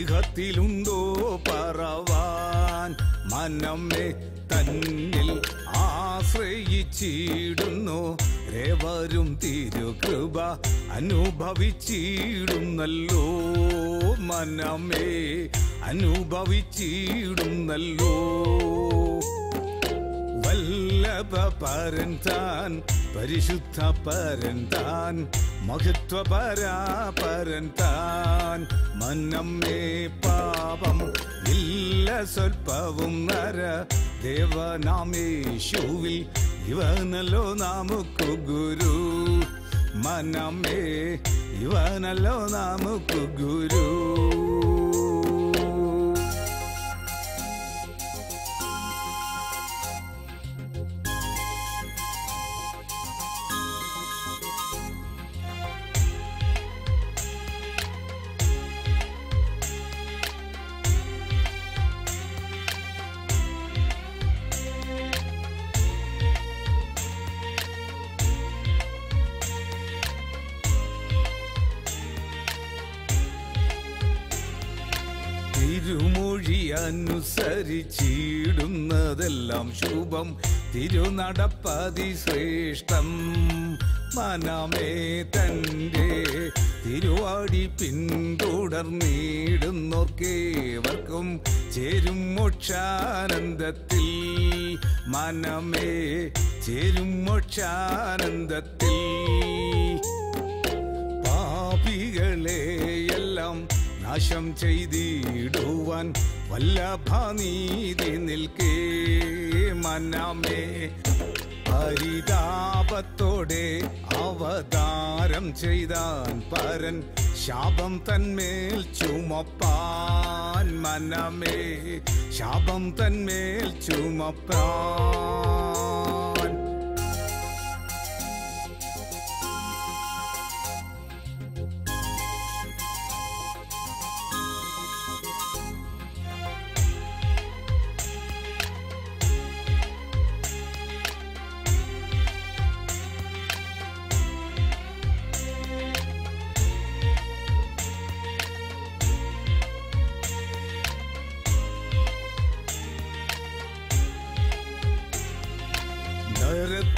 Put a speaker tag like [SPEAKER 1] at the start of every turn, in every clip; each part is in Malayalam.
[SPEAKER 1] ഇഹത്തിലുണ്ടോ പറവാൻ മനമേ തന്നിൽ ആശ്രയിച്ചിടുന്നു ഏവരും തിരുകൃപ അനുഭവിച്ചിടുന്നല്ലോ മനമേ അനുഭവിച്ചിടുന്നല്ലോ വല്ലഭ പരൻ താൻ പരിശുദ്ധ പരൻ താൻ മഹത്വ പരാപരൻ താൻ മന്നമ്മേ പാപം ഇല്ല സ്വൽപ്പവും നര ദേവനാമേശുവിൽ നല്ലോ നാമുക്കു ഗുരു ഇവ നല്ലോ നാമുക്കു ഗുരു ചീടുന്നതെല്ലാം ശുഭം തിരുനടപ്പതി ശ്രേഷ്ഠം മനമേ തൻ്റെ തിരുവാടി പിന്തുടർന്നിടുന്നോർക്കേവർക്കും ചേരും മോക്ഷാനന്ദത്തിൽ മനമേ ചേരും മോക്ഷാനന്ദത്തിൽ നാശം ചെയ്തിടുവാൻ വല്ല നീതി നിൽക്കേ മനമേ പരിതാപത്തോടെ അവതാരം ചെയ്താൻ പരൻ ശാപം തന്മേൽ ചുമപ്പാൻ മനമേ ശാപം തന്മേൽ ചുമപ്പാൻ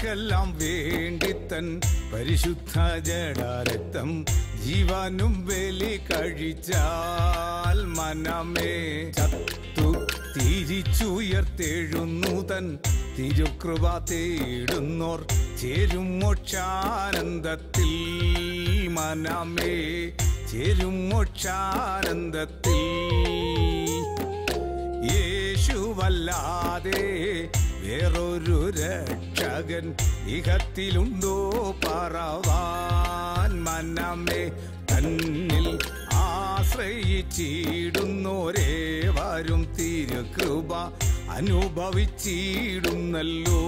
[SPEAKER 1] നമുക്കെല്ലാം വേണ്ടിത്തൻ പരിശുദ്ധ ജടാരത്തം ജീവനും ബലി കഴിച്ചാൽ മനമേ ചത്തു തിരിച്ചുയർത്തെഴുന്നു തൻ തിരുക്കൃപ തേടുന്നോർ ചേരും മോക്ഷാനന്ദത്തിൽ മനമേ ചേരും മോക്ഷാനന്ദത്തിൽ യേശുവല്ലാതെ വേറൊരു രക്ഷകൻ ഇഹത്തിലുണ്ടോ പറവാൻമേ തന്നിൽ ആശ്രയിച്ചിടുന്നോരേ വരും തിരുകൃപ അനുഭവിച്ചിടുന്നല്ലോ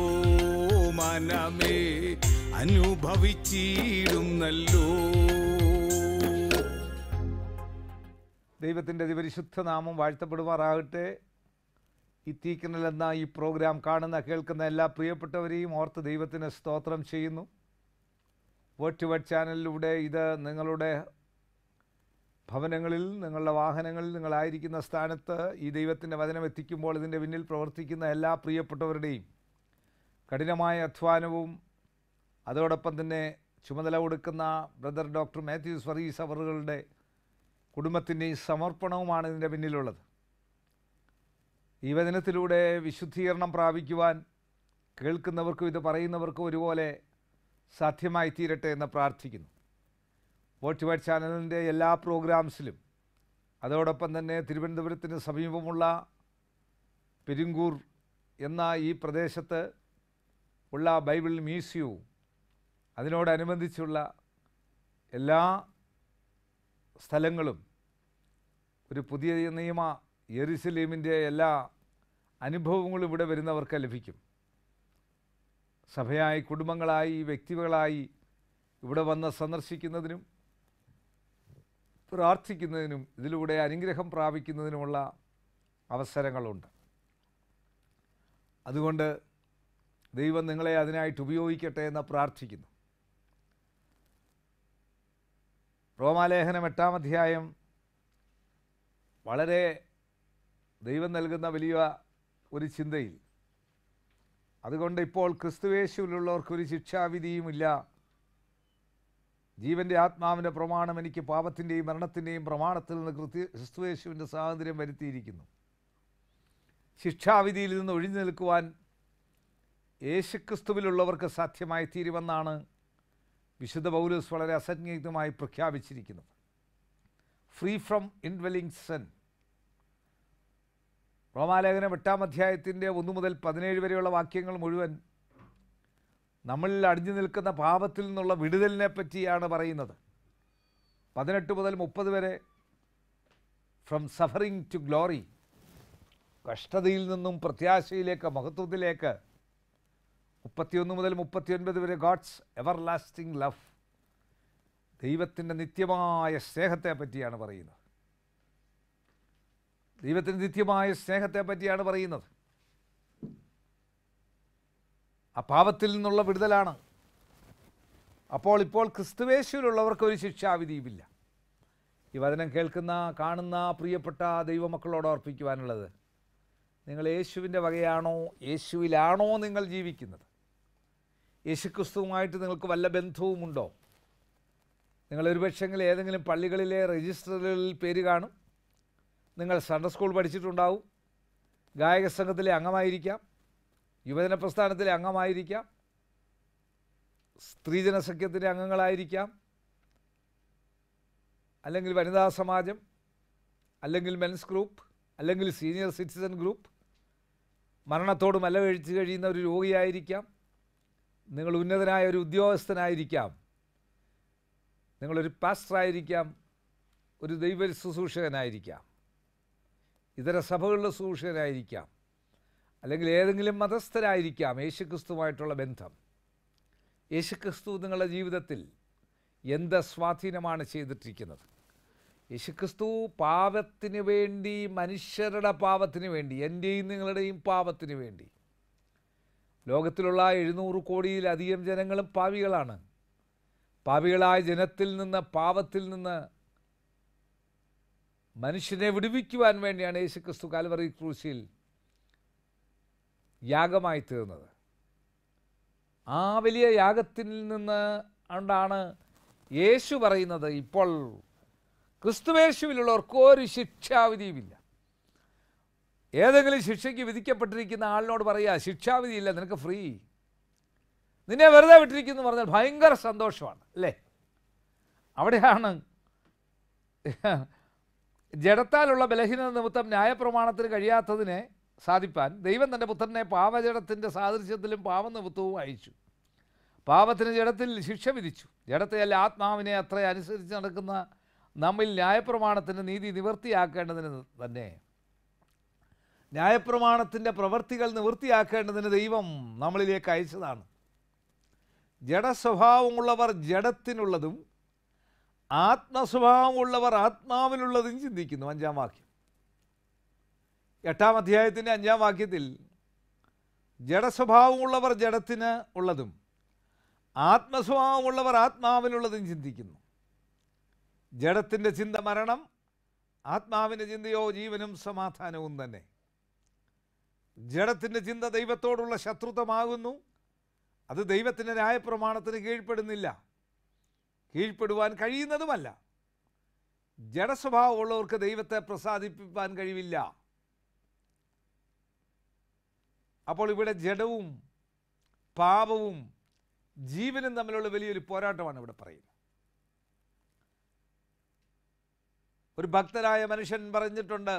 [SPEAKER 1] മനമേ അനുഭവിച്ചിടുന്നല്ലോ
[SPEAKER 2] ദൈവത്തിൻ്റെ അതിപരിശുദ്ധ നാമം വാഴ്ത്തപ്പെടുമാറാകട്ടെ ഈ തീക്കനൽ എന്ന ഈ പ്രോഗ്രാം കാണുന്ന കേൾക്കുന്ന എല്ലാ പ്രിയപ്പെട്ടവരെയും ഓർത്ത് ദൈവത്തിന് സ്തോത്രം ചെയ്യുന്നു വേർഡ് ടു വേർഡ് ചാനലിലൂടെ ഇത് നിങ്ങളുടെ ഭവനങ്ങളിൽ നിങ്ങളുടെ വാഹനങ്ങളിൽ നിങ്ങളായിരിക്കുന്ന സ്ഥാനത്ത് ഈ ദൈവത്തിൻ്റെ വചനം എത്തിക്കുമ്പോൾ ഇതിൻ്റെ പിന്നിൽ പ്രവർത്തിക്കുന്ന എല്ലാ പ്രിയപ്പെട്ടവരുടെയും കഠിനമായ അധ്വാനവും അതോടൊപ്പം തന്നെ ചുമതല കൊടുക്കുന്ന ബ്രദർ ഡോക്ടർ മാത്യൂസ് വർഗീസ് അവറുകളുടെ കുടുംബത്തിൻ്റെയും സമർപ്പണവുമാണ് ഇതിൻ്റെ പിന്നിലുള്ളത് ഈ വചനത്തിലൂടെ വിശുദ്ധീകരണം പ്രാപിക്കുവാൻ കേൾക്കുന്നവർക്കും ഇത് പറയുന്നവർക്കും ഒരുപോലെ സാധ്യമായി തീരട്ടെ എന്ന് പ്രാർത്ഥിക്കുന്നു വോട്ട് വൈഡ് ചാനലിൻ്റെ എല്ലാ പ്രോഗ്രാംസിലും അതോടൊപ്പം തന്നെ തിരുവനന്തപുരത്തിന് സമീപമുള്ള പെരുങ്കൂർ എന്ന ഈ പ്രദേശത്ത് ഉള്ള ബൈബിൾ മ്യൂസിയവും അതിനോടനുബന്ധിച്ചുള്ള എല്ലാ സ്ഥലങ്ങളും ഒരു പുതിയ നിയമ യെരുസലീമിൻ്റെ എല്ലാ അനുഭവങ്ങളും ഇവിടെ വരുന്നവർക്ക് ലഭിക്കും സഭയായി കുടുംബങ്ങളായി വ്യക്തികളായി ഇവിടെ വന്ന് സന്ദർശിക്കുന്നതിനും പ്രാർത്ഥിക്കുന്നതിനും ഇതിലൂടെ അനുഗ്രഹം പ്രാപിക്കുന്നതിനുമുള്ള അവസരങ്ങളുണ്ട് അതുകൊണ്ട് ദൈവം നിങ്ങളെ അതിനായിട്ട് ഉപയോഗിക്കട്ടെ എന്ന് പ്രാർത്ഥിക്കുന്നു റോമാലേഖനം എട്ടാം അധ്യായം വളരെ ദൈവം നൽകുന്ന വലിയ ഒരു ചിന്തയിൽ അതുകൊണ്ട് ഇപ്പോൾ ക്രിസ്തുവേശുവിലുള്ളവർക്ക് ഒരു ശിക്ഷാവിധിയുമില്ല ജീവൻ്റെ ആത്മാവിൻ്റെ പ്രമാണം എനിക്ക് പാപത്തിൻ്റെയും മരണത്തിൻ്റെയും പ്രമാണത്തിൽ നിന്ന് കൃത്യ ക്രിസ്തുവേശുവിൻ്റെ സ്വാതന്ത്ര്യം വരുത്തിയിരിക്കുന്നു ശിക്ഷാവിധിയിൽ നിന്ന് ഒഴിഞ്ഞു നിൽക്കുവാൻ യേശുക്രിസ്തുവിലുള്ളവർക്ക് സാധ്യമായി തീരുമെന്നാണ് വിശുദ്ധ പൗലൂസ് വളരെ അസജ്ഞയുക്തമായി പ്രഖ്യാപിച്ചിരിക്കുന്നത് ഫ്രീ ഫ്രം ഇൻവെലിംഗ് സെൻ റോമാലേഖനം എട്ടാം അധ്യായത്തിൻ്റെ ഒന്നു മുതൽ പതിനേഴ് വരെയുള്ള വാക്യങ്ങൾ മുഴുവൻ നമ്മളിൽ അടിഞ്ഞു നിൽക്കുന്ന പാപത്തിൽ നിന്നുള്ള വിടുതലിനെ പറ്റിയാണ് പറയുന്നത് പതിനെട്ട് മുതൽ മുപ്പത് വരെ ഫ്രം സഫറിങ് ടു ഗ്ലോറി കഷ്ടതയിൽ നിന്നും പ്രത്യാശയിലേക്ക് മഹത്വത്തിലേക്ക് മുപ്പത്തിയൊന്ന് മുതൽ മുപ്പത്തിയൊൻപത് വരെ ഗോഡ്സ് എവർ ലാസ്റ്റിംഗ് ലവ് ദൈവത്തിൻ്റെ നിത്യമായ സ്നേഹത്തെ പറ്റിയാണ് പറയുന്നത് ദൈവത്തിന് നിത്യമായ സ്നേഹത്തെ പറ്റിയാണ് പറയുന്നത് ആ പാപത്തിൽ നിന്നുള്ള വിടുതലാണ് അപ്പോൾ ഇപ്പോൾ ക്രിസ്തുവേശുവിലുള്ളവർക്ക് ഒരു ശിക്ഷാവിധിയുമില്ല ഈ വചനം കേൾക്കുന്ന കാണുന്ന പ്രിയപ്പെട്ട ദൈവമക്കളോട് അർപ്പിക്കുവാനുള്ളത് നിങ്ങൾ യേശുവിൻ്റെ വകയാണോ യേശുവിലാണോ നിങ്ങൾ ജീവിക്കുന്നത് യേശുക്രിസ്തുവുമായിട്ട് നിങ്ങൾക്ക് വല്ല ബന്ധവുമുണ്ടോ പക്ഷെങ്കിൽ ഏതെങ്കിലും പള്ളികളിലെ രജിസ്റ്ററുകളിൽ പേര് കാണും നിങ്ങൾ സൺഡർ സ്കൂൾ പഠിച്ചിട്ടുണ്ടാവും ഗായക സംഘത്തിലെ അംഗമായിരിക്കാം യുവജന പ്രസ്ഥാനത്തിലെ അംഗമായിരിക്കാം സ്ത്രീജന സഖ്യത്തിലെ അംഗങ്ങളായിരിക്കാം അല്ലെങ്കിൽ വനിതാ സമാജം അല്ലെങ്കിൽ മെൻസ് ഗ്രൂപ്പ് അല്ലെങ്കിൽ സീനിയർ സിറ്റിസൺ ഗ്രൂപ്പ് മരണത്തോട് മല കഴിയുന്ന ഒരു രോഗിയായിരിക്കാം നിങ്ങൾ ഉന്നതനായ ഒരു ഉദ്യോഗസ്ഥനായിരിക്കാം നിങ്ങളൊരു പാസ്റ്ററായിരിക്കാം ഒരു ദൈവ ശുശ്രൂഷകനായിരിക്കാം ഇതര സഭകളിലെ സുവിശേഷരായിരിക്കാം അല്ലെങ്കിൽ ഏതെങ്കിലും മതസ്ഥരായിരിക്കാം യേശുക്രിസ്തുവായിട്ടുള്ള ബന്ധം യേശുക്രിസ്തു നിങ്ങളുടെ ജീവിതത്തിൽ എന്ത് സ്വാധീനമാണ് ചെയ്തിട്ടിരിക്കുന്നത് യേശുക്രിസ്തു പാപത്തിന് വേണ്ടി മനുഷ്യരുടെ പാപത്തിന് വേണ്ടി എൻ്റെയും നിങ്ങളുടെയും പാപത്തിന് വേണ്ടി ലോകത്തിലുള്ള എഴുന്നൂറ് കോടിയിലധികം ജനങ്ങളും പാവികളാണ് പാവികളായ ജനത്തിൽ നിന്ന് പാപത്തിൽ നിന്ന് മനുഷ്യനെ വിടുവിക്കുവാൻ വേണ്ടിയാണ് യേശുക്രിസ്തു കാൽവറി ക്രൂശിൽ യാഗമായി തീർന്നത് ആ വലിയ യാഗത്തിൽ നിന്ന് കൊണ്ടാണ് യേശു പറയുന്നത് ഇപ്പോൾ ക്രിസ്തുവേശുവിലുള്ളവർക്ക് ഒരു ശിക്ഷാവിധിയുമില്ല ഏതെങ്കിലും ശിക്ഷയ്ക്ക് വിധിക്കപ്പെട്ടിരിക്കുന്ന ആളിനോട് പറയുക ശിക്ഷാവിധിയില്ല നിനക്ക് ഫ്രീ നിന്നെ വെറുതെ വിട്ടിരിക്കുന്നു പറഞ്ഞാൽ ഭയങ്കര സന്തോഷമാണ് അല്ലേ അവിടെയാണ് ജഡത്താലുള്ള ബലഹീനത നിമിത്തം ന്യായപ്രമാണത്തിന് കഴിയാത്തതിനെ സാധിപ്പാൻ ദൈവം തൻ്റെ പുത്രനെ പാവജടത്തിൻ്റെ സാദൃശ്യത്തിലും പാവനിമിത്തവും അയച്ചു പാപത്തിന് ജഡത്തിൽ ശിക്ഷ വിധിച്ചു ജഡത്തെയല്ല ആത്മാവിനെ അത്ര അനുസരിച്ച് നടക്കുന്ന നമ്മിൽ ന്യായപ്രമാണത്തിൻ്റെ നീതി നിവൃത്തിയാക്കേണ്ടതിന് തന്നെ ന്യായപ്രമാണത്തിൻ്റെ പ്രവൃത്തികൾ നിവൃത്തിയാക്കേണ്ടതിന് ദൈവം നമ്മളിലേക്ക് അയച്ചതാണ് ജഡസ്വഭാവമുള്ളവർ ജഡത്തിനുള്ളതും ആത്മസ്വഭാവമുള്ളവർ ആത്മാവിലുള്ളതും ചിന്തിക്കുന്നു അഞ്ചാം വാക്യം എട്ടാം അധ്യായത്തിൻ്റെ അഞ്ചാം വാക്യത്തിൽ ജഡസ്വഭാവമുള്ളവർ ജഡത്തിന് ഉള്ളതും ആത്മസ്വഭാവമുള്ളവർ ആത്മാവിനുള്ളതും ചിന്തിക്കുന്നു ജഡത്തിൻ്റെ ചിന്ത മരണം ആത്മാവിൻ്റെ ചിന്തയോ ജീവനും സമാധാനവും തന്നെ ജഡത്തിൻ്റെ ചിന്ത ദൈവത്തോടുള്ള ശത്രുത്വമാകുന്നു അത് ദൈവത്തിൻ്റെ ന്യായപ്രമാണത്തിന് കീഴ്പ്പെടുന്നില്ല കീഴ്പ്പെടുവാൻ കഴിയുന്നതുമല്ല ജഡസ്വഭാവമുള്ളവർക്ക് ദൈവത്തെ പ്രസാദിപ്പിക്കാൻ കഴിവില്ല അപ്പോൾ ഇവിടെ ജഡവും പാപവും ജീവനും തമ്മിലുള്ള വലിയൊരു പോരാട്ടമാണ് ഇവിടെ പറയുന്നത് ഒരു ഭക്തനായ മനുഷ്യൻ പറഞ്ഞിട്ടുണ്ട്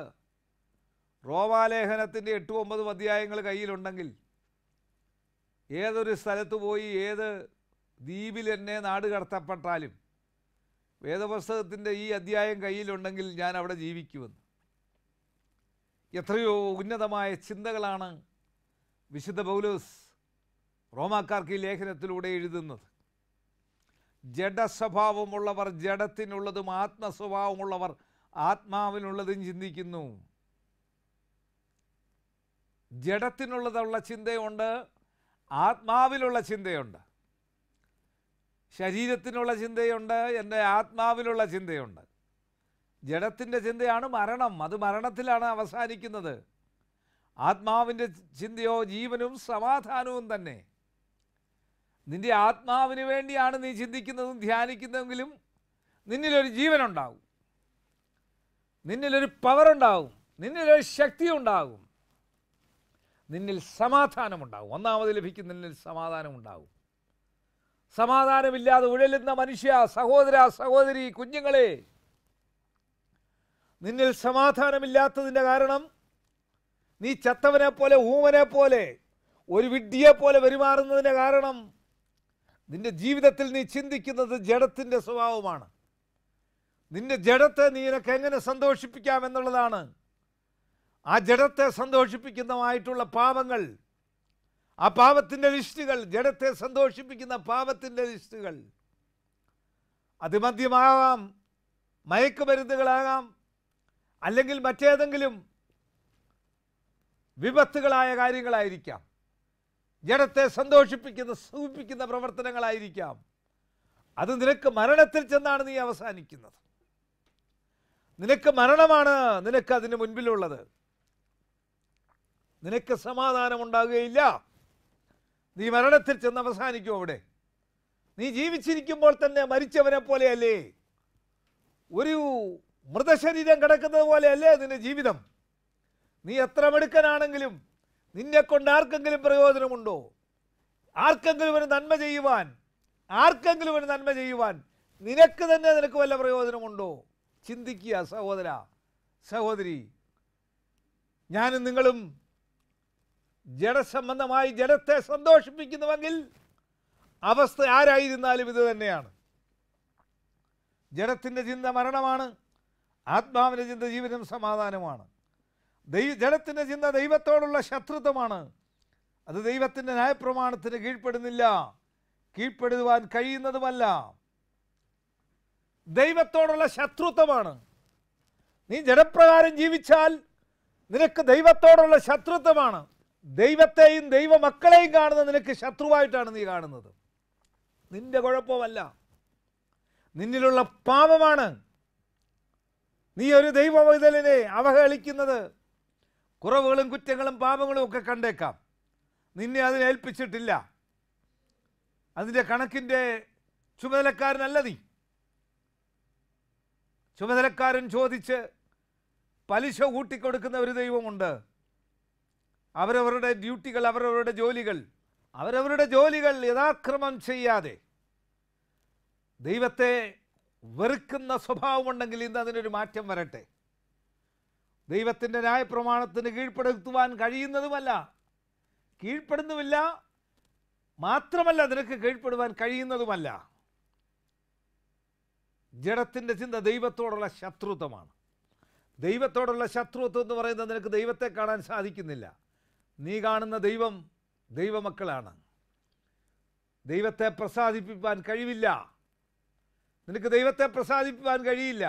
[SPEAKER 2] റോമാലേഖനത്തിൻ്റെ എട്ടു ഒമ്പതും അധ്യായങ്ങൾ കയ്യിലുണ്ടെങ്കിൽ ഏതൊരു സ്ഥലത്ത് പോയി ഏത് ദ്വീപിൽ എന്നെ നാട് കടത്തപ്പെട്ടാലും വേദപുസ്തകത്തിൻ്റെ ഈ അധ്യായം കയ്യിലുണ്ടെങ്കിൽ ഞാൻ അവിടെ ജീവിക്കുമെന്ന് എത്രയോ ഉന്നതമായ ചിന്തകളാണ് വിശുദ്ധ പൗലോസ് റോമാക്കാർക്ക് ഈ ലേഖനത്തിലൂടെ എഴുതുന്നത് ജഡസ്വഭാവമുള്ളവർ ജഡത്തിനുള്ളതും ആത്മസ്വഭാവമുള്ളവർ ആത്മാവിനുള്ളതും ചിന്തിക്കുന്നു ജഡത്തിനുള്ളതുള്ള ചിന്തയുണ്ട് ആത്മാവിലുള്ള ചിന്തയുണ്ട് ശരീരത്തിനുള്ള ചിന്തയുണ്ട് എൻ്റെ ആത്മാവിലുള്ള ചിന്തയുണ്ട് ജഡത്തിൻ്റെ ചിന്തയാണ് മരണം അത് മരണത്തിലാണ് അവസാനിക്കുന്നത് ആത്മാവിൻ്റെ ചിന്തയോ ജീവനും സമാധാനവും തന്നെ നിൻ്റെ ആത്മാവിന് വേണ്ടിയാണ് നീ ചിന്തിക്കുന്നതും ധ്യാനിക്കുന്നതെങ്കിലും നിന്നിലൊരു ജീവനുണ്ടാവും നിന്നിലൊരു പവറുണ്ടാവും നിന്നിലൊരു ശക്തി ഉണ്ടാകും നിന്നിൽ സമാധാനമുണ്ടാകും ഒന്നാമത് ലഭിക്കുന്ന നിന്നിൽ സമാധാനമുണ്ടാകും സമാധാനമില്ലാതെ ഉഴലുന്ന മനുഷ്യ സഹോദര സഹോദരി കുഞ്ഞുങ്ങളെ നിന്നിൽ സമാധാനമില്ലാത്തതിൻ്റെ കാരണം നീ ചത്തവനെ പോലെ ഊമനെ പോലെ ഒരു വിഡ്ഢിയെ പോലെ പെരുമാറുന്നതിൻ്റെ കാരണം നിന്റെ ജീവിതത്തിൽ നീ ചിന്തിക്കുന്നത് ജഡത്തിൻ്റെ സ്വഭാവമാണ് നിന്റെ ജഡത്തെ നീ നിനക്ക് എങ്ങനെ സന്തോഷിപ്പിക്കാം എന്നുള്ളതാണ് ആ ജഡത്തെ സന്തോഷിപ്പിക്കുന്നതായിട്ടുള്ള പാപങ്ങൾ ആ പാപത്തിൻ്റെ ലിസ്റ്റുകൾ ജഡത്തെ സന്തോഷിപ്പിക്കുന്ന പാപത്തിൻ്റെ ലിസ്റ്റുകൾ അതിമദ്യമാകാം മയക്കുമരുന്നുകളാകാം അല്ലെങ്കിൽ മറ്റേതെങ്കിലും വിപത്തുകളായ കാര്യങ്ങളായിരിക്കാം ജഡത്തെ സന്തോഷിപ്പിക്കുന്ന സൂപ്പിക്കുന്ന പ്രവർത്തനങ്ങളായിരിക്കാം അത് നിനക്ക് മരണത്തിൽ ചെന്നാണ് നീ അവസാനിക്കുന്നത് നിനക്ക് മരണമാണ് നിനക്ക് അതിന് മുൻപിലുള്ളത് നിനക്ക് സമാധാനമുണ്ടാകുകയില്ല നീ മരണത്തിൽ ചെന്ന് അവസാനിക്കും അവിടെ നീ ജീവിച്ചിരിക്കുമ്പോൾ തന്നെ മരിച്ചവനെ പോലെയല്ലേ ഒരു മൃതശരീരം കിടക്കുന്നത് പോലെയല്ലേ നിന്റെ ജീവിതം നീ എത്ര മിടുക്കനാണെങ്കിലും നിന്നെ കൊണ്ട് ആർക്കെങ്കിലും പ്രയോജനമുണ്ടോ ആർക്കെങ്കിലും ഒരു നന്മ ചെയ്യുവാൻ ആർക്കെങ്കിലും ഒരു നന്മ ചെയ്യുവാൻ നിനക്ക് തന്നെ നിനക്ക് വല്ല പ്രയോജനമുണ്ടോ ചിന്തിക്കുക സഹോദര സഹോദരി ഞാനും നിങ്ങളും ജഡസംബന്ധമായി ജഡത്തെ സന്തോഷിപ്പിക്കുന്നുവെങ്കിൽ അവസ്ഥ ആരായിരുന്നാലും ഇത് തന്നെയാണ് ജഡത്തിൻ്റെ ചിന്ത മരണമാണ് ആത്മാവിൻ്റെ ചിന്ത ജീവനും സമാധാനമാണ് ദൈവ ജഡത്തിൻ്റെ ചിന്ത ദൈവത്തോടുള്ള ശത്രുത്വമാണ് അത് ദൈവത്തിൻ്റെ ന്യായപ്രമാണത്തിന് കീഴ്പ്പെടുന്നില്ല കീഴ്പ്പെടുവാൻ കഴിയുന്നതുമല്ല ദൈവത്തോടുള്ള ശത്രുത്വമാണ് നീ ജഡപ്രകാരം ജീവിച്ചാൽ നിനക്ക് ദൈവത്തോടുള്ള ശത്രുത്വമാണ് ദൈവത്തെയും ദൈവമക്കളെയും കാണുന്ന നിനക്ക് ശത്രുവായിട്ടാണ് നീ കാണുന്നത് നിന്റെ കുഴപ്പമല്ല നിന്നിലുള്ള പാപമാണ് നീ ഒരു ദൈവവൈതലിനെ അവഹേളിക്കുന്നത് കുറവുകളും കുറ്റങ്ങളും പാപങ്ങളും ഒക്കെ കണ്ടേക്കാം നിന്നെ അതിനെ ഏൽപ്പിച്ചിട്ടില്ല അതിൻ്റെ കണക്കിൻ്റെ ചുമതലക്കാരനല്ല നീ ചുമതലക്കാരൻ ചോദിച്ച് പലിശ കൂട്ടിക്കൊടുക്കുന്ന ഒരു ദൈവമുണ്ട് അവരവരുടെ ഡ്യൂട്ടികൾ അവരവരുടെ ജോലികൾ അവരവരുടെ ജോലികൾ യഥാക്രമം ചെയ്യാതെ ദൈവത്തെ വെറുക്കുന്ന സ്വഭാവമുണ്ടെങ്കിൽ ഇന്ന് അതിനൊരു മാറ്റം വരട്ടെ ദൈവത്തിൻ്റെ ന്യായപ്രമാണത്തിന് കീഴ്പ്പെടുത്തുവാൻ കഴിയുന്നതുമല്ല കീഴ്പ്പെടുന്നുമില്ല മാത്രമല്ല നിനക്ക് കീഴ്പ്പെടുവാൻ കഴിയുന്നതുമല്ല ജഡത്തിൻ്റെ ചിന്ത ദൈവത്തോടുള്ള ശത്രുത്വമാണ് ദൈവത്തോടുള്ള ശത്രുത്വം എന്ന് പറയുന്നത് നിനക്ക് ദൈവത്തെ കാണാൻ സാധിക്കുന്നില്ല നീ കാണുന്ന ദൈവം ദൈവമക്കളാണ് ദൈവത്തെ പ്രസാദിപ്പിക്കാൻ കഴിവില്ല നിനക്ക് ദൈവത്തെ പ്രസാദിപ്പിക്കാൻ കഴിയില്ല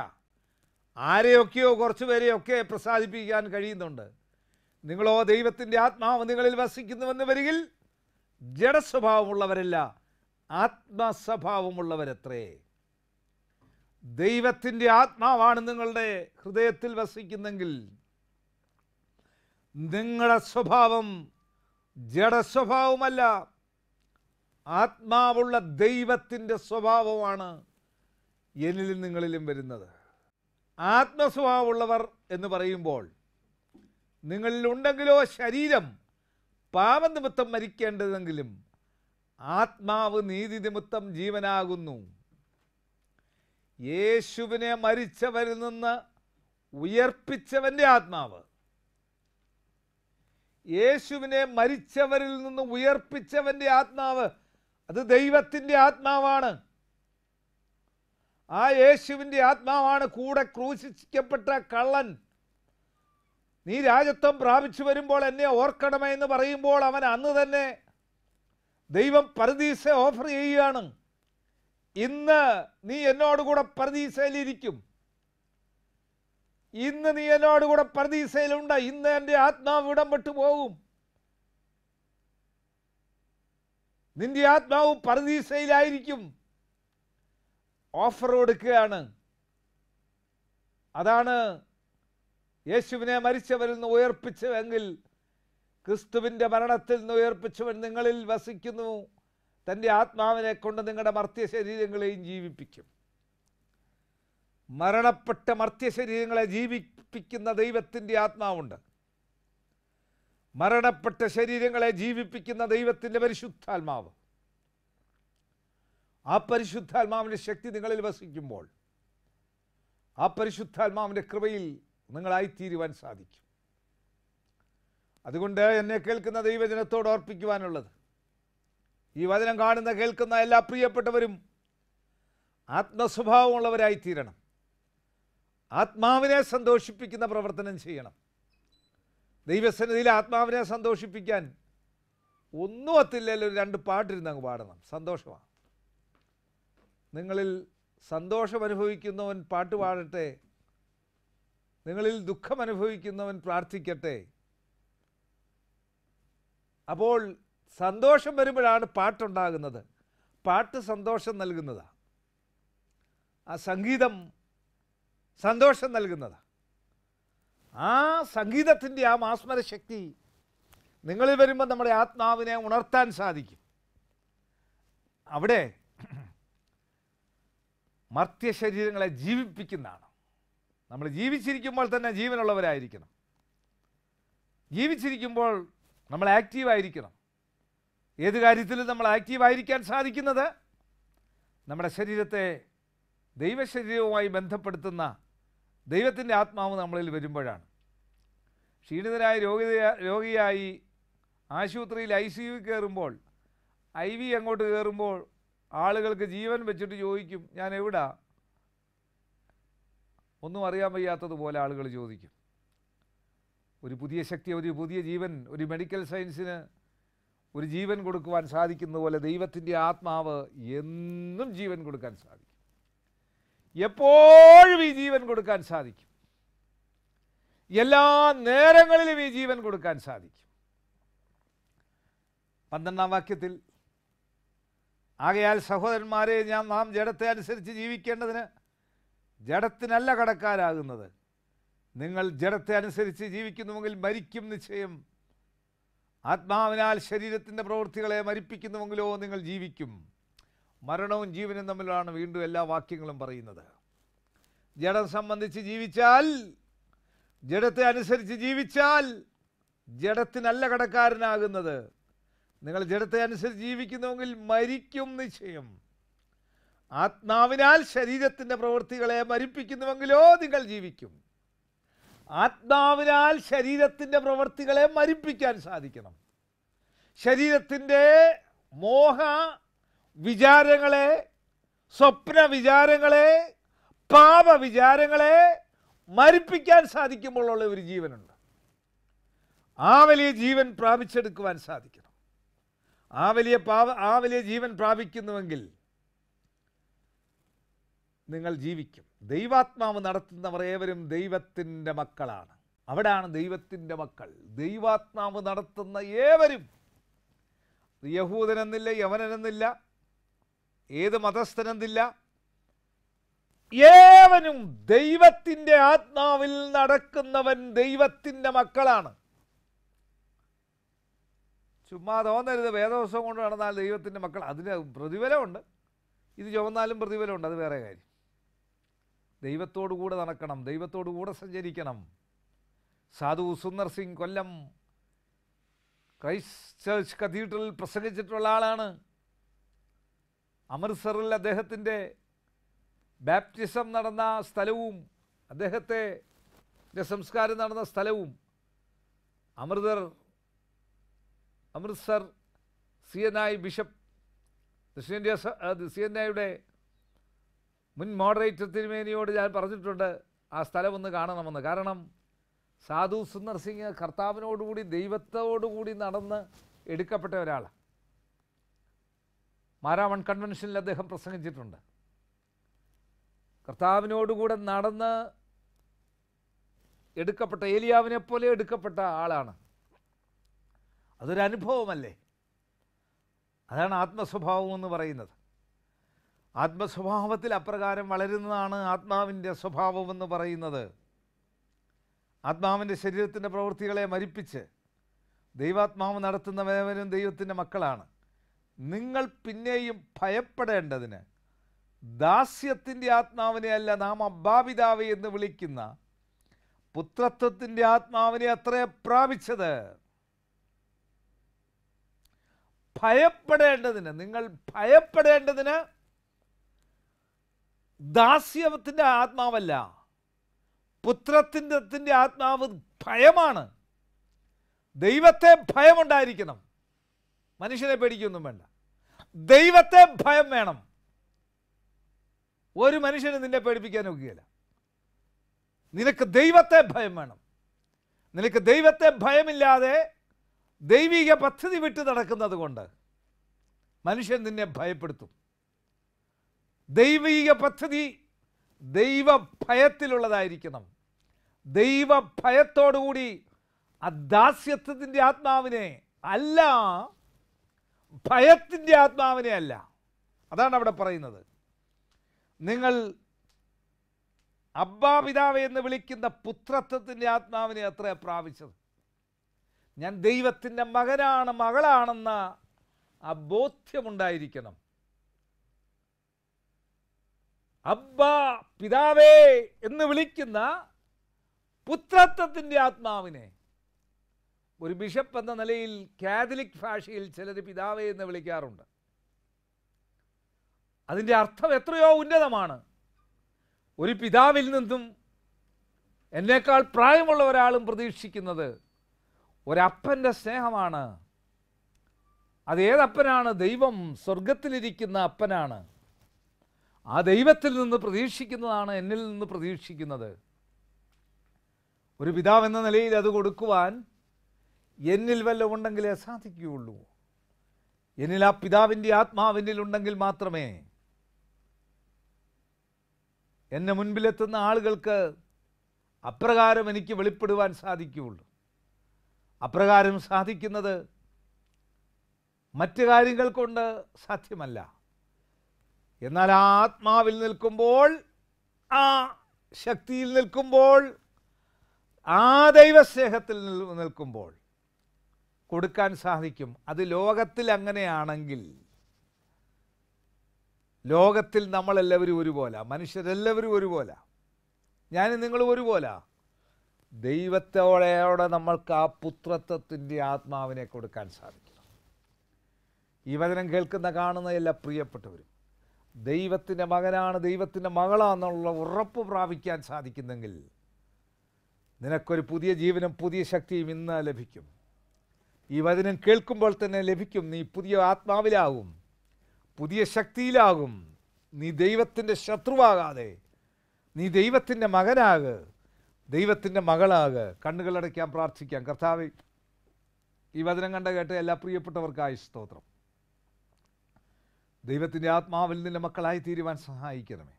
[SPEAKER 2] ആരെയൊക്കെയോ കുറച്ച് പേരെയൊക്കെ പ്രസാദിപ്പിക്കാൻ കഴിയുന്നുണ്ട് നിങ്ങളോ ദൈവത്തിൻ്റെ ആത്മാവ് നിങ്ങളിൽ വസിക്കുന്നുവെന്ന് വരികിൽ ജഡസ്വഭാവമുള്ളവരല്ല ആത്മസ്വഭാവമുള്ളവരത്രേ ദൈവത്തിൻ്റെ ആത്മാവാണ് നിങ്ങളുടെ ഹൃദയത്തിൽ വസിക്കുന്നെങ്കിൽ നിങ്ങളുടെ സ്വഭാവം ജഡസ്വഭാവമല്ല ആത്മാവുള്ള ദൈവത്തിൻ്റെ സ്വഭാവമാണ് എന്നിലും നിങ്ങളിലും വരുന്നത് ആത്മസ്വഭാവമുള്ളവർ എന്ന് പറയുമ്പോൾ നിങ്ങളിലുണ്ടെങ്കിലോ ശരീരം പാപനിമിത്തം മരിക്കേണ്ടതെങ്കിലും ആത്മാവ് നീതി നിമിത്തം ജീവനാകുന്നു യേശുവിനെ മരിച്ചവരിൽ നിന്ന് ഉയർപ്പിച്ചവൻ്റെ ആത്മാവ് യേശുവിനെ മരിച്ചവരിൽ നിന്ന് ഉയർപ്പിച്ചവൻ്റെ ആത്മാവ് അത് ദൈവത്തിൻ്റെ ആത്മാവാണ് ആ യേശുവിൻ്റെ ആത്മാവാണ് കൂടെ ക്രൂശിക്കപ്പെട്ട കള്ളൻ നീ രാജത്വം പ്രാപിച്ചു വരുമ്പോൾ എന്നെ ഓർക്കണമേ എന്ന് പറയുമ്പോൾ അവൻ അന്ന് തന്നെ ദൈവം പരദീസ ഓഫർ ചെയ്യുകയാണ് ഇന്ന് നീ എന്നോടുകൂടെ പരദീസയിലിരിക്കും ഇന്ന് നീ എന്നോടുകൂടെ പ്രതീക്ഷയിലുണ്ട് ഇന്ന് എൻ്റെ ആത്മാവ് ഇടം വിട്ടു പോകും നിന്റെ ആത്മാവ് പ്രതീക്ഷയിലായിരിക്കും ഓഫർ കൊടുക്കുകയാണ് അതാണ് യേശുവിനെ മരിച്ചവരിൽ നിന്ന് ഉയർപ്പിച്ചുവെങ്കിൽ ക്രിസ്തുവിൻ്റെ മരണത്തിൽ നിന്ന് ഉയർപ്പിച്ചവൻ നിങ്ങളിൽ വസിക്കുന്നു തൻ്റെ ആത്മാവിനെ കൊണ്ട് നിങ്ങളുടെ മർത്യ ശരീരങ്ങളെയും ജീവിപ്പിക്കും മരണപ്പെട്ട മർത്യശരീരങ്ങളെ ജീവിപ്പിക്കുന്ന ദൈവത്തിൻ്റെ ആത്മാവുണ്ട് മരണപ്പെട്ട ശരീരങ്ങളെ ജീവിപ്പിക്കുന്ന ദൈവത്തിൻ്റെ പരിശുദ്ധാത്മാവ് ആ പരിശുദ്ധാത്മാവിൻ്റെ ശക്തി നിങ്ങളിൽ വസിക്കുമ്പോൾ ആ പരിശുദ്ധാത്മാവിൻ്റെ കൃപയിൽ നിങ്ങളായിത്തീരുവാൻ സാധിക്കും അതുകൊണ്ട് എന്നെ കേൾക്കുന്ന ദൈവജനത്തോട് ഓർപ്പിക്കുവാനുള്ളത് ഈ വചനം കാണുന്ന കേൾക്കുന്ന എല്ലാ പ്രിയപ്പെട്ടവരും ആത്മസ്വഭാവമുള്ളവരായിത്തീരണം ആത്മാവിനെ സന്തോഷിപ്പിക്കുന്ന പ്രവർത്തനം ചെയ്യണം ദൈവസന്നിധിയിൽ ആത്മാവിനെ സന്തോഷിപ്പിക്കാൻ ഒന്നും ഒത്തില്ലല്ലോ രണ്ട് പാട്ടിരുന്ന് അങ്ങ് പാടണം സന്തോഷമാണ് നിങ്ങളിൽ സന്തോഷം അനുഭവിക്കുന്നവൻ പാട്ട് പാടട്ടെ നിങ്ങളിൽ ദുഃഖം അനുഭവിക്കുന്നവൻ പ്രാർത്ഥിക്കട്ടെ അപ്പോൾ സന്തോഷം വരുമ്പോഴാണ് പാട്ടുണ്ടാകുന്നത് പാട്ട് സന്തോഷം നൽകുന്നതാണ് ആ സംഗീതം സന്തോഷം നൽകുന്നത് ആ സംഗീതത്തിൻ്റെ ആ മാസ്മര ശക്തി നിങ്ങളിൽ വരുമ്പോൾ നമ്മുടെ ആത്മാവിനെ ഉണർത്താൻ സാധിക്കും അവിടെ മർത്യശരീരങ്ങളെ ജീവിപ്പിക്കുന്നതാണ് നമ്മൾ ജീവിച്ചിരിക്കുമ്പോൾ തന്നെ ജീവനുള്ളവരായിരിക്കണം ജീവിച്ചിരിക്കുമ്പോൾ നമ്മൾ ആക്റ്റീവായിരിക്കണം ഏത് കാര്യത്തിലും നമ്മൾ ആക്റ്റീവായിരിക്കാൻ സാധിക്കുന്നത് നമ്മുടെ ശരീരത്തെ ദൈവശരീരവുമായി ബന്ധപ്പെടുത്തുന്ന ദൈവത്തിൻ്റെ ആത്മാവ് നമ്മളിൽ വരുമ്പോഴാണ് ക്ഷീണിതരായ രോഗി രോഗിയായി ആശുപത്രിയിൽ ഐ സി യു കയറുമ്പോൾ ഐ വി അങ്ങോട്ട് കയറുമ്പോൾ ആളുകൾക്ക് ജീവൻ വെച്ചിട്ട് ചോദിക്കും ഞാൻ എവിടാ ഒന്നും അറിയാൻ വയ്യാത്തതുപോലെ ആളുകൾ ചോദിക്കും ഒരു പുതിയ ശക്തി ഒരു പുതിയ ജീവൻ ഒരു മെഡിക്കൽ സയൻസിന് ഒരു ജീവൻ കൊടുക്കുവാൻ സാധിക്കുന്ന പോലെ ദൈവത്തിൻ്റെ ആത്മാവ് എന്നും ജീവൻ കൊടുക്കാൻ സാധിക്കും എപ്പോഴും ഈ ജീവൻ കൊടുക്കാൻ സാധിക്കും എല്ലാ നേരങ്ങളിലും ഈ ജീവൻ കൊടുക്കാൻ സാധിക്കും പന്ത്രണ്ടാം വാക്യത്തിൽ ആകയാൽ സഹോദരന്മാരെ ഞാൻ നാം ജഡത്തെ അനുസരിച്ച് ജീവിക്കേണ്ടതിന് ജഡത്തിനല്ല കടക്കാരാകുന്നത് നിങ്ങൾ ജഡത്തെ അനുസരിച്ച് ജീവിക്കുന്നുവെങ്കിൽ മരിക്കും നിശ്ചയം ആത്മാവിനാൽ ശരീരത്തിൻ്റെ പ്രവൃത്തികളെ മരിപ്പിക്കുന്നുവെങ്കിലോ നിങ്ങൾ ജീവിക്കും മരണവും ജീവനും തമ്മിലാണ് വീണ്ടും എല്ലാ വാക്യങ്ങളും പറയുന്നത് ജഡം സംബന്ധിച്ച് ജീവിച്ചാൽ ജഡത്തെ അനുസരിച്ച് ജീവിച്ചാൽ ജഡത്തിനല്ല കടക്കാരനാകുന്നത് നിങ്ങൾ ജഡത്തെ അനുസരിച്ച് ജീവിക്കുന്നുവെങ്കിൽ മരിക്കും നിശ്ചയം ആത്മാവിനാൽ ശരീരത്തിൻ്റെ പ്രവൃത്തികളെ മരിപ്പിക്കുന്നുവെങ്കിലോ നിങ്ങൾ ജീവിക്കും ആത്മാവിനാൽ ശരീരത്തിൻ്റെ പ്രവൃത്തികളെ മരിപ്പിക്കാൻ സാധിക്കണം ശരീരത്തിൻ്റെ മോഹ വിചാരങ്ങളെ സ്വപ്ന വിചാരങ്ങളെ പാപ വിചാരങ്ങളെ മരിപ്പിക്കാൻ സാധിക്കുമ്പോഴുള്ള ഒരു ജീവനുണ്ട് ആ വലിയ ജീവൻ പ്രാപിച്ചെടുക്കുവാൻ സാധിക്കണം ആ വലിയ പാവ ആ വലിയ ജീവൻ പ്രാപിക്കുന്നുവെങ്കിൽ നിങ്ങൾ ജീവിക്കും ദൈവാത്മാവ് നടത്തുന്നവർ ഏവരും ദൈവത്തിൻ്റെ മക്കളാണ് അവിടാണ് ദൈവത്തിൻ്റെ മക്കൾ ദൈവാത്മാവ് നടത്തുന്ന ഏവരും യഹൂദനെന്നില്ല യവനനെന്നില്ല ഏത് മതസ്ഥനെന്തില്ല ഏവനും ദൈവത്തിൻ്റെ ആത്മാവിൽ നടക്കുന്നവൻ ദൈവത്തിൻ്റെ മക്കളാണ് ചുമ്മാ തോന്നരുത് വേദോത്സവം കൊണ്ട് നടന്നാൽ ദൈവത്തിൻ്റെ മക്കൾ അതിന് പ്രതിഫലമുണ്ട് ഇത് ചുമന്നാലും പ്രതിഫലമുണ്ട് അത് വേറെ കാര്യം ദൈവത്തോടു കൂടെ നടക്കണം ദൈവത്തോടു കൂടെ സഞ്ചരിക്കണം സാധു സുന്ദർ സിംഗ് കൊല്ലം ക്രൈസ്റ്റ് ചർച്ച് കത്തീഡ്രലിൽ പ്രസംഗിച്ചിട്ടുള്ള ആളാണ് അമൃത്സറിൽ അദ്ദേഹത്തിൻ്റെ ബാപ്റ്റിസം നടന്ന സ്ഥലവും അദ്ദേഹത്തെ സംസ്കാരം നടന്ന സ്ഥലവും അമൃതർ Amritsar C N I bishop ദക്ഷിണേന്ത്യ സി എൻ ഐയുടെ മുൻ മോഡറേറ്റർ തിരുമേനിയോട് ഞാൻ പറഞ്ഞിട്ടുണ്ട് ആ സ്ഥലം ഒന്ന് കാണണമെന്ന് കാരണം സാധു സുന്ദർ സിംഗ് കർത്താവിനോടുകൂടി ദൈവത്തോടുകൂടി നടന്ന് എടുക്കപ്പെട്ട ഒരാളാണ് മാരാമൺ കൺവെൻഷനിൽ അദ്ദേഹം പ്രസംഗിച്ചിട്ടുണ്ട് കർത്താവിനോടുകൂടെ നടന്ന് എടുക്കപ്പെട്ട ഏലിയാവിനെ പോലെ എടുക്കപ്പെട്ട ആളാണ് അതൊരു അനുഭവമല്ലേ അതാണ് ആത്മസ്വഭാവം എന്ന് പറയുന്നത് ആത്മസ്വഭാവത്തിൽ അപ്രകാരം വളരുന്നതാണ് ആത്മാവിൻ്റെ സ്വഭാവം എന്ന് പറയുന്നത് ആത്മാവിൻ്റെ ശരീരത്തിൻ്റെ പ്രവൃത്തികളെ മരിപ്പിച്ച് ദൈവാത്മാവ് നടത്തുന്നവരും ദൈവത്തിൻ്റെ മക്കളാണ് നിങ്ങൾ പിന്നെയും ഭയപ്പെടേണ്ടതിന് ദാസ്യത്തിൻ്റെ അല്ല നാം അബ്ബാപിതാവ് എന്ന് വിളിക്കുന്ന പുത്രത്വത്തിൻ്റെ ആത്മാവിനെ അത്രേ പ്രാപിച്ചത് ഭയപ്പെടേണ്ടതിന് നിങ്ങൾ ഭയപ്പെടേണ്ടതിന് ദാസ്യത്തിൻ്റെ ആത്മാവല്ല പുത്രത്തിൻ്റെ ആത്മാവ് ഭയമാണ് ദൈവത്തെ ഭയമുണ്ടായിരിക്കണം മനുഷ്യനെ പേടിക്കൊന്നും വേണ്ട ദൈവത്തെ ഭയം വേണം ഒരു മനുഷ്യന് നിന്നെ പേടിപ്പിക്കാൻ നോക്കുകയില്ല നിനക്ക് ദൈവത്തെ ഭയം വേണം നിനക്ക് ദൈവത്തെ ഭയമില്ലാതെ ദൈവിക പദ്ധതി വിട്ട് നടക്കുന്നത് കൊണ്ട് മനുഷ്യൻ നിന്നെ ഭയപ്പെടുത്തും ദൈവിക പദ്ധതി ദൈവ ഭയത്തിലുള്ളതായിരിക്കണം ദൈവ ഭയത്തോടുകൂടി ആ ദാസ്യത്വത്തിൻ്റെ ആത്മാവിനെ അല്ല ഭയത്തിൻ്റെ ആത്മാവിനെ അല്ല അതാണ് അവിടെ പറയുന്നത് നിങ്ങൾ അബ്ബാ പിതാവ് എന്ന് വിളിക്കുന്ന പുത്രത്വത്തിൻ്റെ ആത്മാവിനെ അത്ര പ്രാപിച്ചത് ഞാൻ ദൈവത്തിൻ്റെ മകനാണ് മകളാണെന്ന ആ ബോധ്യമുണ്ടായിരിക്കണം അബ്ബ പിതാവേ എന്ന് വിളിക്കുന്ന പുത്രത്വത്തിൻ്റെ ആത്മാവിനെ ഒരു ബിഷപ്പ് എന്ന നിലയിൽ കാതലിക് ഭാഷയിൽ ചിലർ പിതാവേ എന്ന് വിളിക്കാറുണ്ട് അതിൻ്റെ അർത്ഥം എത്രയോ ഉന്നതമാണ് ഒരു പിതാവിൽ നിന്നും എന്നേക്കാൾ പ്രായമുള്ള ഒരാളും പ്രതീക്ഷിക്കുന്നത് ഒരപ്പൻ്റെ സ്നേഹമാണ് ഏതപ്പനാണ് ദൈവം സ്വർഗത്തിലിരിക്കുന്ന അപ്പനാണ് ആ ദൈവത്തിൽ നിന്ന് പ്രതീക്ഷിക്കുന്നതാണ് എന്നിൽ നിന്ന് പ്രതീക്ഷിക്കുന്നത് ഒരു പിതാവെന്ന നിലയിൽ അത് കൊടുക്കുവാൻ എന്നിൽ വല്ല ഉണ്ടെങ്കിലേ സാധിക്കുകയുള്ളൂ എന്നിൽ ആ പിതാവിൻ്റെ ആത്മാവിനിൽ ഉണ്ടെങ്കിൽ മാത്രമേ എന്നെ മുൻപിലെത്തുന്ന ആളുകൾക്ക് അപ്രകാരം എനിക്ക് വെളിപ്പെടുവാൻ സാധിക്കുകയുള്ളൂ അപ്രകാരം സാധിക്കുന്നത് മറ്റു കാര്യങ്ങൾ കൊണ്ട് സാധ്യമല്ല എന്നാൽ ആത്മാവിൽ നിൽക്കുമ്പോൾ ആ ശക്തിയിൽ നിൽക്കുമ്പോൾ ആ ദൈവസ്നേഹത്തിൽ നിൽക്കുമ്പോൾ കൊടുക്കാൻ സാധിക്കും അത് ലോകത്തിൽ അങ്ങനെയാണെങ്കിൽ ലോകത്തിൽ നമ്മളെല്ലാവരും ഒരുപോലെ മനുഷ്യരെല്ലാവരും ഒരുപോലെ ഞാനും നിങ്ങളും ഒരുപോലെ ദൈവത്തോടെയോടെ നമ്മൾക്ക് ആ പുത്രത്വത്തിൻ്റെ ആത്മാവിനെ കൊടുക്കാൻ സാധിക്കും ഈ വചനം കേൾക്കുന്ന കാണുന്ന എല്ലാ പ്രിയപ്പെട്ടവരും ദൈവത്തിൻ്റെ മകനാണ് ദൈവത്തിൻ്റെ മകളാണെന്നുള്ള ഉറപ്പ് പ്രാപിക്കാൻ സാധിക്കുന്നെങ്കിൽ നിനക്കൊരു പുതിയ ജീവനും പുതിയ ശക്തിയും ഇന്ന് ലഭിക്കും ഈ വചനം കേൾക്കുമ്പോൾ തന്നെ ലഭിക്കും നീ പുതിയ ആത്മാവിലാകും പുതിയ ശക്തിയിലാകും നീ ദൈവത്തിൻ്റെ ശത്രുവാകാതെ നീ ദൈവത്തിൻ്റെ മകനാക് ദൈവത്തിൻ്റെ മകളാക് കണ്ണുകളടയ്ക്കാൻ പ്രാർത്ഥിക്കാം കർത്താവ് ഈ വചനം കണ്ട കേട്ട എല്ലാ പ്രിയപ്പെട്ടവർക്കായി സ്തോത്രം ദൈവത്തിൻ്റെ ആത്മാവിൽ നിന്റെ മക്കളായി തീരുവാൻ സഹായിക്കണമേ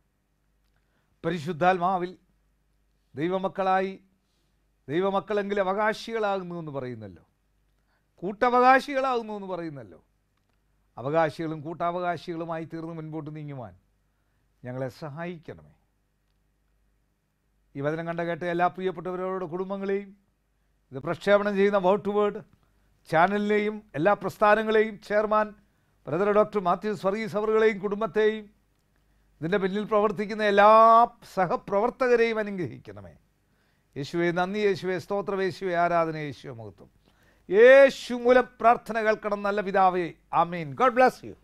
[SPEAKER 2] പരിശുദ്ധാത്മാവിൽ ദൈവമക്കളായി ദൈവമക്കളെങ്കിലും അവകാശികളാകുന്നു എന്ന് പറയുന്നല്ലോ കൂട്ടവകാശികളാകുന്നു എന്ന് പറയുന്നല്ലോ അവകാശികളും കൂട്ടാവകാശികളുമായി തീർന്ന് മുൻപോട്ട് നീങ്ങുവാൻ ഞങ്ങളെ സഹായിക്കണമേ ഈ വചനം കണ്ട കേട്ട എല്ലാ പ്രിയപ്പെട്ടവരോട് കുടുംബങ്ങളെയും ഇത് പ്രക്ഷേപണം ചെയ്യുന്ന വോട്ട് വേർഡ് ചാനലിനെയും എല്ലാ പ്രസ്ഥാനങ്ങളെയും chairman brother doctor Mathew Varghese അവറുകളെയും കുടുംബത്തെയും ഇതിൻ്റെ പിന്നിൽ പ്രവർത്തിക്കുന്ന എല്ലാ സഹപ്രവർത്തകരെയും അനുഗ്രഹിക്കണമേ യേശുവെ നന്ദി യേശുവെ സ്തോത്രം യേശുവെ ആരാധന യേശുവെ മഹത്വം യേശു മൂലം പ്രാർത്ഥന കേൾക്കണം നല്ല പിതാവേ ആമീൻ ഗോഡ് ബ്ലസ് യു